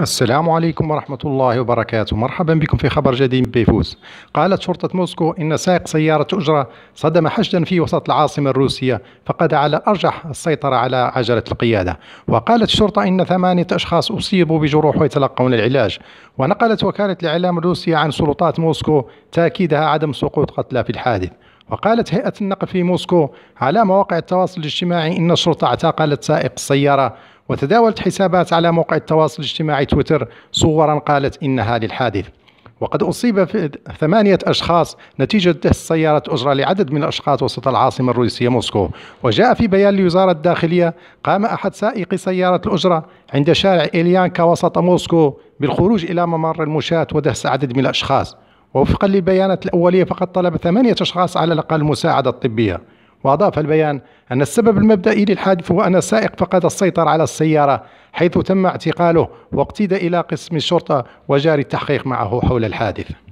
السلام عليكم ورحمة الله وبركاته مرحبا بكم في خبر جديد بيفوز قالت شرطة موسكو إن سائق سيارة أجرة صدم حشدا في وسط العاصمة الروسية فقد على أرجح السيطرة على عجلة القيادة وقالت الشرطة إن ثمانية أشخاص أصيبوا بجروح ويتلقون العلاج ونقلت وكالة الإعلام الروسية عن سلطات موسكو تأكيدها عدم سقوط قتلى في الحادث وقالت هيئة النقل في موسكو على مواقع التواصل الاجتماعي إن الشرطة اعتقلت سائق السيارة وتداولت حسابات على موقع التواصل الاجتماعي تويتر صورا قالت إنها للحادث وقد أصيب ثمانية أشخاص نتيجة دهس سيارة أجرة لعدد من الأشخاص وسط العاصمة الروسية موسكو وجاء في بيان لوزارة الداخلية قام أحد سائقي سيارة الأجرة عند شارع إليانكا وسط موسكو بالخروج إلى ممر المشاة ودهس عدد من الأشخاص ووفقا للبيانات الأولية فقد طلب ثمانية أشخاص على الأقل المساعده الطبيه وأضاف البيان أن السبب المبدئي للحادث هو أن السائق فقد السيطرة على السيارة حيث تم اعتقاله واقتدى إلى قسم الشرطة وجاري التحقيق معه حول الحادث